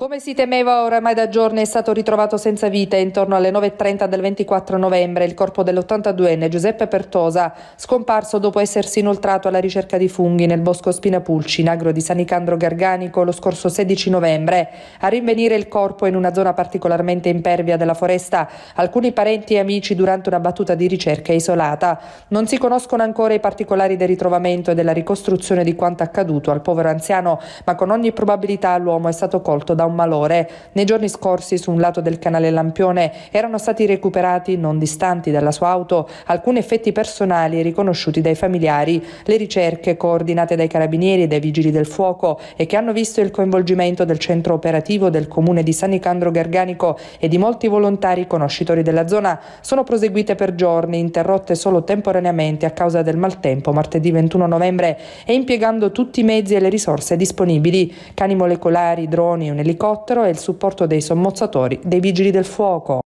Come si temeva oramai da giorni è stato ritrovato senza vita intorno alle 9.30 del 24 novembre il corpo dell'82enne Giuseppe Pertosa, scomparso dopo essersi inoltrato alla ricerca di funghi nel bosco Spinapulci in agro di Sanicandro Garganico lo scorso 16 novembre. A rinvenire il corpo in una zona particolarmente impervia della foresta, alcuni parenti e amici durante una battuta di ricerca isolata. Non si conoscono ancora i particolari del ritrovamento e della ricostruzione di quanto accaduto al povero anziano, ma con ogni probabilità l'uomo è stato colto da un un malore. Nei giorni scorsi su un lato del canale Lampione erano stati recuperati, non distanti dalla sua auto, alcuni effetti personali riconosciuti dai familiari. Le ricerche coordinate dai carabinieri e dai vigili del fuoco e che hanno visto il coinvolgimento del centro operativo del comune di San Nicandro Garganico e di molti volontari conoscitori della zona sono proseguite per giorni, interrotte solo temporaneamente a causa del maltempo martedì 21 novembre e impiegando tutti i mezzi e le risorse disponibili, cani molecolari, droni, un elicottero elicottero e il supporto dei sommozzatori dei vigili del fuoco.